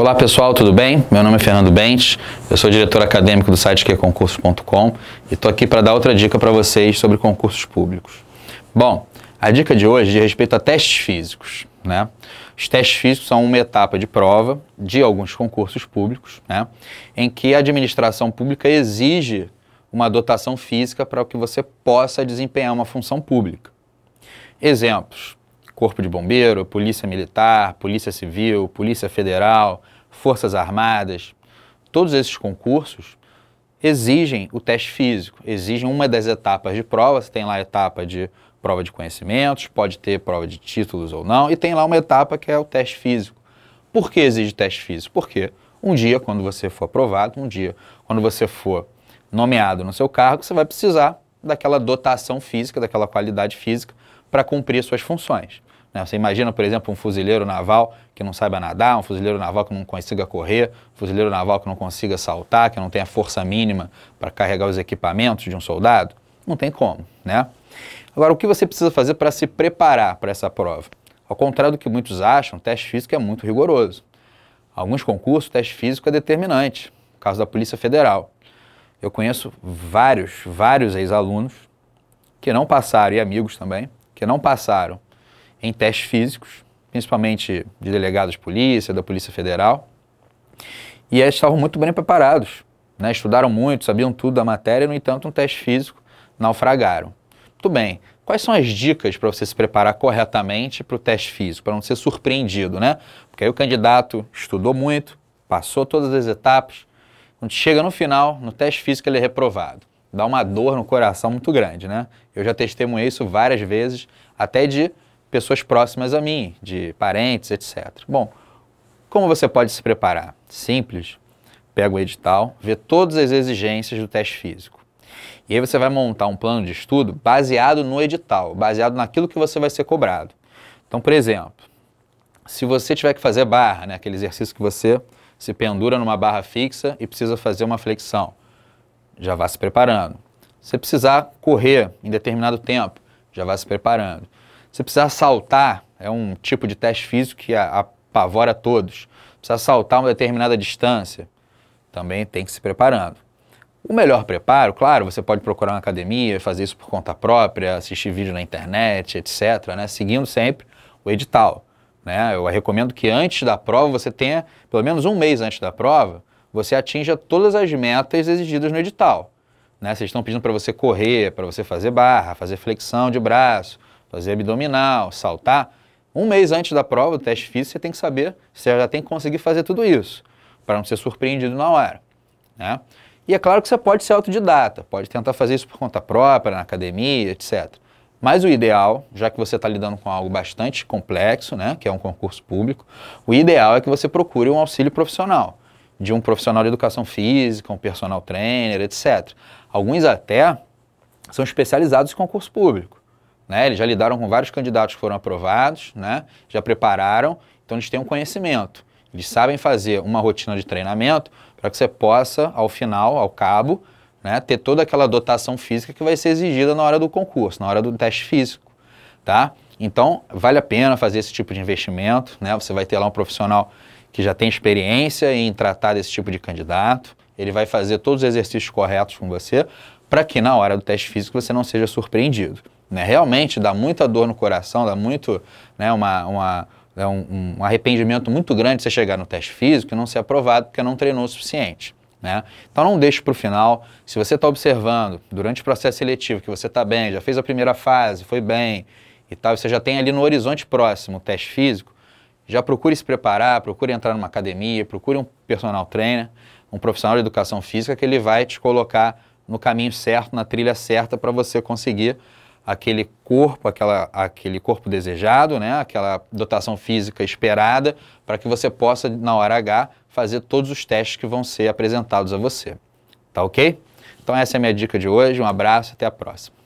Olá pessoal, tudo bem? Meu nome é Fernando Bentes, eu sou diretor acadêmico do site qconcursos.com e estou aqui para dar outra dica para vocês sobre concursos públicos. Bom, a dica de hoje é de respeito a testes físicos. Né? Os testes físicos são uma etapa de prova de alguns concursos públicos, né? em que a administração pública exige uma dotação física para que você possa desempenhar uma função pública. Exemplos: Corpo de Bombeiro, Polícia Militar, Polícia Civil, Polícia Federal, Forças Armadas, todos esses concursos exigem o teste físico, exigem uma das etapas de prova, você tem lá a etapa de prova de conhecimentos, pode ter prova de títulos ou não, e tem lá uma etapa que é o teste físico. Por que exige teste físico? Porque um dia, quando você for aprovado, um dia, quando você for nomeado no seu cargo, você vai precisar daquela dotação física, daquela qualidade física para cumprir suas funções. Né? Você imagina, por exemplo, um fuzileiro naval que não saiba nadar, um fuzileiro naval que não consiga correr, um fuzileiro naval que não consiga saltar, que não tenha força mínima para carregar os equipamentos de um soldado? Não tem como, né? Agora, o que você precisa fazer para se preparar para essa prova? Ao contrário do que muitos acham, o teste físico é muito rigoroso. Alguns concursos, o teste físico é determinante, no caso da Polícia Federal. Eu conheço vários, vários ex-alunos que não passaram, e amigos também, que não passaram em testes físicos, principalmente de delegados de polícia, da Polícia Federal. E eles estavam muito bem preparados, né? estudaram muito, sabiam tudo da matéria, no entanto, um teste físico naufragaram. Muito bem, quais são as dicas para você se preparar corretamente para o teste físico, para não ser surpreendido, né? Porque aí o candidato estudou muito, passou todas as etapas, quando chega no final, no teste físico ele é reprovado. Dá uma dor no coração muito grande, né? Eu já testemunhei isso várias vezes, até de pessoas próximas a mim, de parentes, etc. Bom, como você pode se preparar? Simples. Pega o edital, vê todas as exigências do teste físico. E aí você vai montar um plano de estudo baseado no edital, baseado naquilo que você vai ser cobrado. Então, por exemplo, se você tiver que fazer barra, né, aquele exercício que você se pendura numa barra fixa e precisa fazer uma flexão, já vá se preparando. Se precisar correr em determinado tempo, já vá se preparando. Você precisa saltar, é um tipo de teste físico que apavora todos. Precisa saltar uma determinada distância, também tem que se preparando. O melhor preparo, claro, você pode procurar uma academia, fazer isso por conta própria, assistir vídeo na internet, etc., né? seguindo sempre o edital. Né? Eu recomendo que antes da prova você tenha, pelo menos um mês antes da prova, você atinja todas as metas exigidas no edital. Né? Vocês estão pedindo para você correr, para você fazer barra, fazer flexão de braço, fazer abdominal, saltar. Um mês antes da prova, do teste físico, você tem que saber, você já tem que conseguir fazer tudo isso, para não ser surpreendido na hora. Né? E é claro que você pode ser autodidata, pode tentar fazer isso por conta própria, na academia, etc. Mas o ideal, já que você está lidando com algo bastante complexo, né, que é um concurso público, o ideal é que você procure um auxílio profissional, de um profissional de educação física, um personal trainer, etc. Alguns até são especializados em concurso público. Né? Eles já lidaram com vários candidatos que foram aprovados, né? já prepararam, então eles têm um conhecimento. Eles sabem fazer uma rotina de treinamento para que você possa, ao final, ao cabo, né, ter toda aquela dotação física que vai ser exigida na hora do concurso, na hora do teste físico, tá? Então, vale a pena fazer esse tipo de investimento, né? Você vai ter lá um profissional que já tem experiência em tratar desse tipo de candidato, ele vai fazer todos os exercícios corretos com você, para que na hora do teste físico você não seja surpreendido. Né? Realmente dá muita dor no coração, dá muito, né, uma, uma, né, um, um arrependimento muito grande você chegar no teste físico e não ser aprovado porque não treinou o suficiente. Né? Então não deixe para o final. Se você está observando durante o processo seletivo que você está bem, já fez a primeira fase, foi bem e tal, você já tem ali no horizonte próximo o teste físico, já procure se preparar, procure entrar numa academia, procure um personal trainer, um profissional de educação física que ele vai te colocar no caminho certo, na trilha certa para você conseguir aquele corpo, aquela, aquele corpo desejado, né? aquela dotação física esperada, para que você possa, na hora H, fazer todos os testes que vão ser apresentados a você. Tá ok? Então essa é a minha dica de hoje, um abraço, até a próxima.